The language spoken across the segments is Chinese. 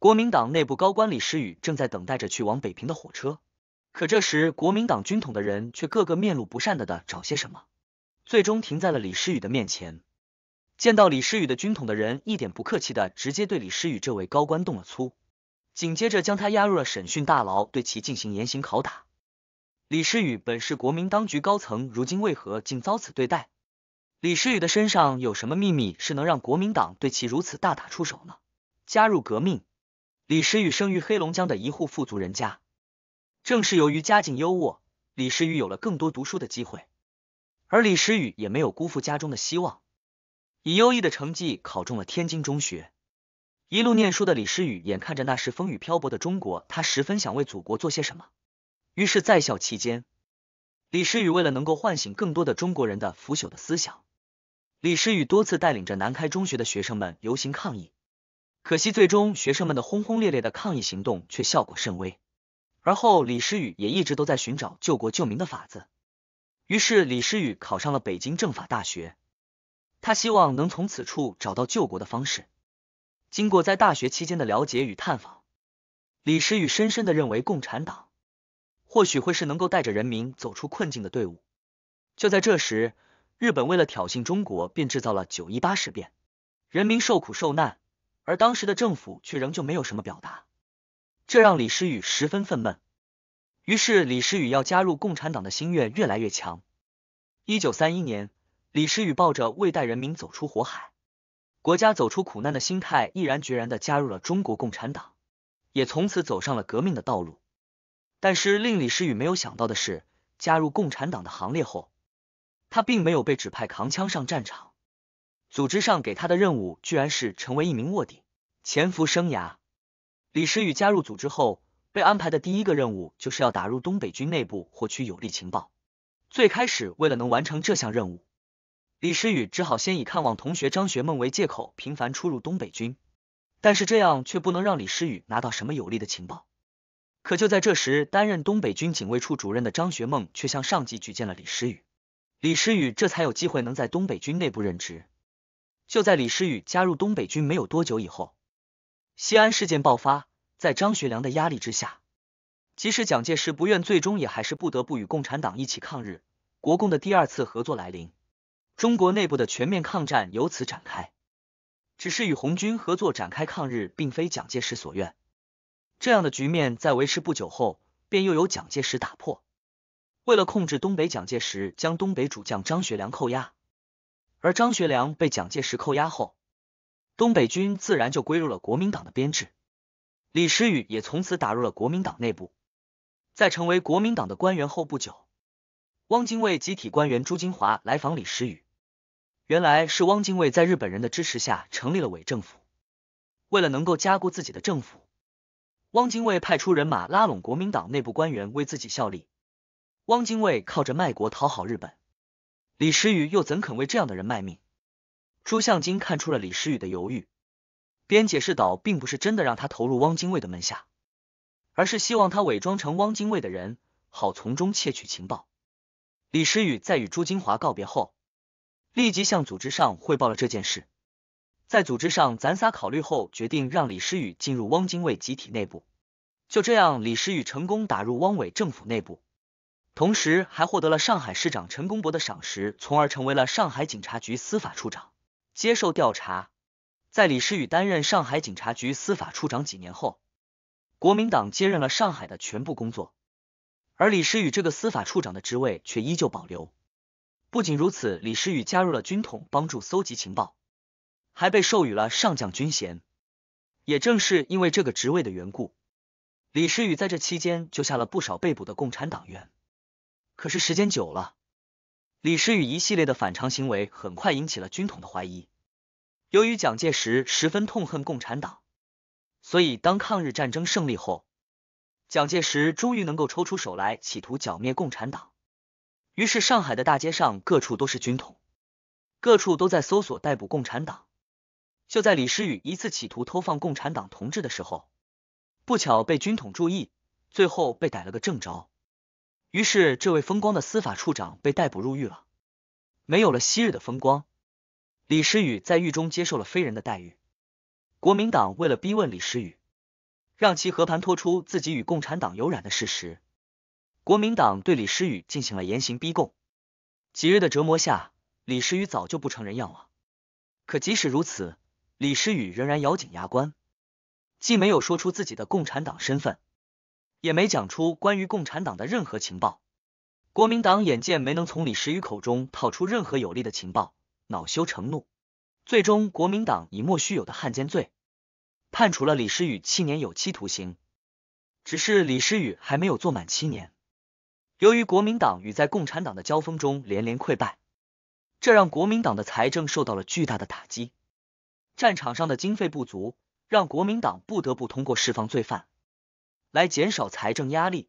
国民党内部高官李时雨正在等待着去往北平的火车，可这时国民党军统的人却个个面露不善的的找些什么，最终停在了李时雨的面前。见到李时雨的军统的人一点不客气的直接对李时雨这位高官动了粗，紧接着将他押入了审讯大牢，对其进行严刑拷打。李时雨本是国民当局高层，如今为何竟遭此对待？李时雨的身上有什么秘密是能让国民党对其如此大打出手呢？加入革命。李时雨生于黑龙江的一户富足人家，正是由于家境优渥，李时雨有了更多读书的机会，而李时雨也没有辜负家中的希望，以优异的成绩考中了天津中学。一路念书的李时雨，眼看着那时风雨漂泊的中国，他十分想为祖国做些什么。于是，在校期间，李时雨为了能够唤醒更多的中国人的腐朽的思想，李时雨多次带领着南开中学的学生们游行抗议。可惜，最终学生们的轰轰烈烈的抗议行动却效果甚微。而后，李诗雨也一直都在寻找救国救民的法子。于是，李诗雨考上了北京政法大学，他希望能从此处找到救国的方式。经过在大学期间的了解与探访，李诗雨深深的认为共产党或许会是能够带着人民走出困境的队伍。就在这时，日本为了挑衅中国，便制造了九一八事变，人民受苦受难。而当时的政府却仍旧没有什么表达，这让李诗雨十分愤懑。于是，李诗雨要加入共产党的心愿越来越强。一九三一年，李诗雨抱着为带人民走出火海、国家走出苦难的心态，毅然决然的加入了中国共产党，也从此走上了革命的道路。但是，令李诗雨没有想到的是，加入共产党的行列后，他并没有被指派扛枪上战场。组织上给他的任务居然是成为一名卧底，潜伏生涯。李诗雨加入组织后，被安排的第一个任务就是要打入东北军内部获取有利情报。最开始，为了能完成这项任务，李诗雨只好先以看望同学张学梦为借口，频繁出入东北军。但是这样却不能让李诗雨拿到什么有利的情报。可就在这时，担任东北军警卫处主任的张学梦却向上级举荐了李诗雨，李诗雨这才有机会能在东北军内部任职。就在李世宇加入东北军没有多久以后，西安事件爆发。在张学良的压力之下，即使蒋介石不愿，最终也还是不得不与共产党一起抗日。国共的第二次合作来临，中国内部的全面抗战由此展开。只是与红军合作展开抗日，并非蒋介石所愿。这样的局面在维持不久后，便又由蒋介石打破。为了控制东北，蒋介石将东北主将张学良扣押。而张学良被蒋介石扣押后，东北军自然就归入了国民党的编制。李时雨也从此打入了国民党内部。在成为国民党的官员后不久，汪精卫、集体官员朱金华来访李时雨。原来是汪精卫在日本人的支持下成立了伪政府。为了能够加固自己的政府，汪精卫派出人马拉拢国民党内部官员为自己效力。汪精卫靠着卖国讨好日本。李时雨又怎肯为这样的人卖命？朱向金看出了李时雨的犹豫，边解释道，并不是真的让他投入汪精卫的门下，而是希望他伪装成汪精卫的人，好从中窃取情报。李时雨在与朱金华告别后，立即向组织上汇报了这件事。在组织上，咱仨考虑后，决定让李时雨进入汪精卫集体内部。就这样，李时雨成功打入汪伪政府内部。同时还获得了上海市长陈公博的赏识，从而成为了上海警察局司法处长。接受调查，在李诗雨担任上海警察局司法处长几年后，国民党接任了上海的全部工作，而李诗雨这个司法处长的职位却依旧保留。不仅如此，李诗雨加入了军统，帮助搜集情报，还被授予了上将军衔。也正是因为这个职位的缘故，李诗雨在这期间救下了不少被捕的共产党员。可是时间久了，李诗雨一系列的反常行为很快引起了军统的怀疑。由于蒋介石十分痛恨共产党，所以当抗日战争胜利后，蒋介石终于能够抽出手来，企图剿灭共产党。于是上海的大街上各处都是军统，各处都在搜索逮捕共产党。就在李诗雨一次企图偷放共产党同志的时候，不巧被军统注意，最后被逮了个正着。于是，这位风光的司法处长被逮捕入狱了，没有了昔日的风光。李时雨在狱中接受了非人的待遇。国民党为了逼问李时雨，让其和盘托出自己与共产党有染的事实，国民党对李时雨进行了严刑逼供。几日的折磨下，李时雨早就不成人样了。可即使如此，李时雨仍然咬紧牙关，既没有说出自己的共产党身份。也没讲出关于共产党的任何情报。国民党眼见没能从李时雨口中套出任何有利的情报，恼羞成怒，最终国民党以莫须有的汉奸罪判处了李时雨七年有期徒刑。只是李时雨还没有坐满七年。由于国民党与在共产党的交锋中连连溃败，这让国民党的财政受到了巨大的打击。战场上的经费不足，让国民党不得不通过释放罪犯。来减少财政压力。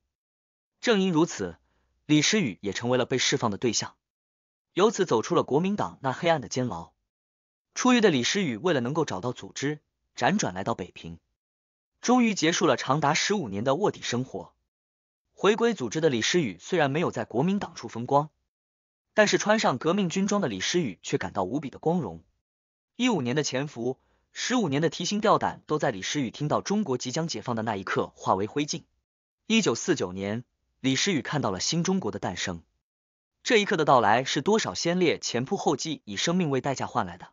正因如此，李诗雨也成为了被释放的对象，由此走出了国民党那黑暗的监牢。出狱的李诗雨为了能够找到组织，辗转来到北平，终于结束了长达十五年的卧底生活。回归组织的李诗雨虽然没有在国民党处风光，但是穿上革命军装的李诗雨却感到无比的光荣。一五年的潜伏。十五年的提心吊胆，都在李时雨听到中国即将解放的那一刻化为灰烬。一九四九年，李时雨看到了新中国的诞生。这一刻的到来，是多少先烈前仆后继，以生命为代价换来的。